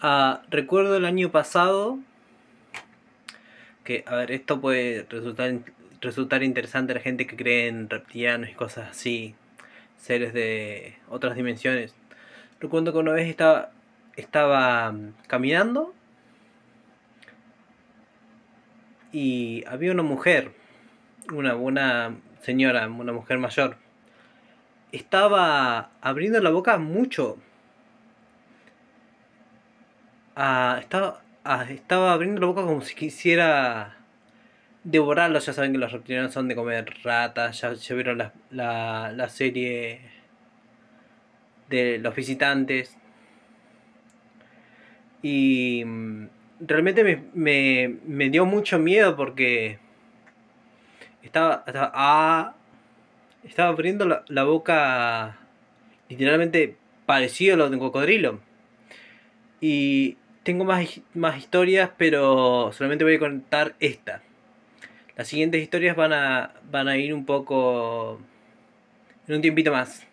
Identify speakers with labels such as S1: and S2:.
S1: Ah, recuerdo el año pasado que, a ver, esto puede resultar, resultar interesante a la gente que cree en reptilianos y cosas así, seres de otras dimensiones. Recuerdo que una vez estaba, estaba mm, caminando y había una mujer, una buena señora, una mujer mayor. Estaba abriendo la boca mucho, Ah, estaba, ah, estaba abriendo la boca como si quisiera devorarlos. Ya saben que los reptilianos son de comer ratas. Ya, vieron la, serie de los visitantes. Y mm, realmente me, dio mucho miedo porque estaba, ah, estaba, abriendo la, la boca literalmente parecido a lo de un cocodrilo. Y tengo más, más historias, pero solamente voy a contar esta. Las siguientes historias van a, van a ir un poco... en un tiempito más.